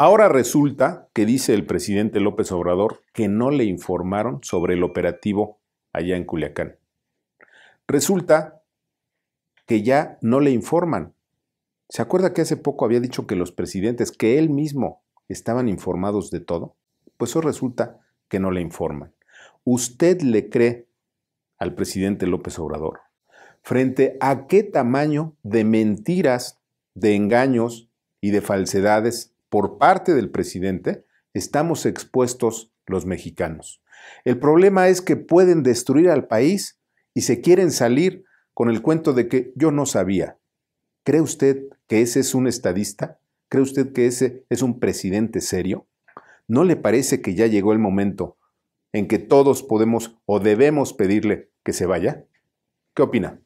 Ahora resulta que dice el presidente López Obrador que no le informaron sobre el operativo allá en Culiacán. Resulta que ya no le informan. ¿Se acuerda que hace poco había dicho que los presidentes, que él mismo, estaban informados de todo? Pues eso resulta que no le informan. ¿Usted le cree al presidente López Obrador? frente a qué tamaño de mentiras, de engaños y de falsedades por parte del presidente, estamos expuestos los mexicanos. El problema es que pueden destruir al país y se quieren salir con el cuento de que yo no sabía. ¿Cree usted que ese es un estadista? ¿Cree usted que ese es un presidente serio? ¿No le parece que ya llegó el momento en que todos podemos o debemos pedirle que se vaya? ¿Qué opina?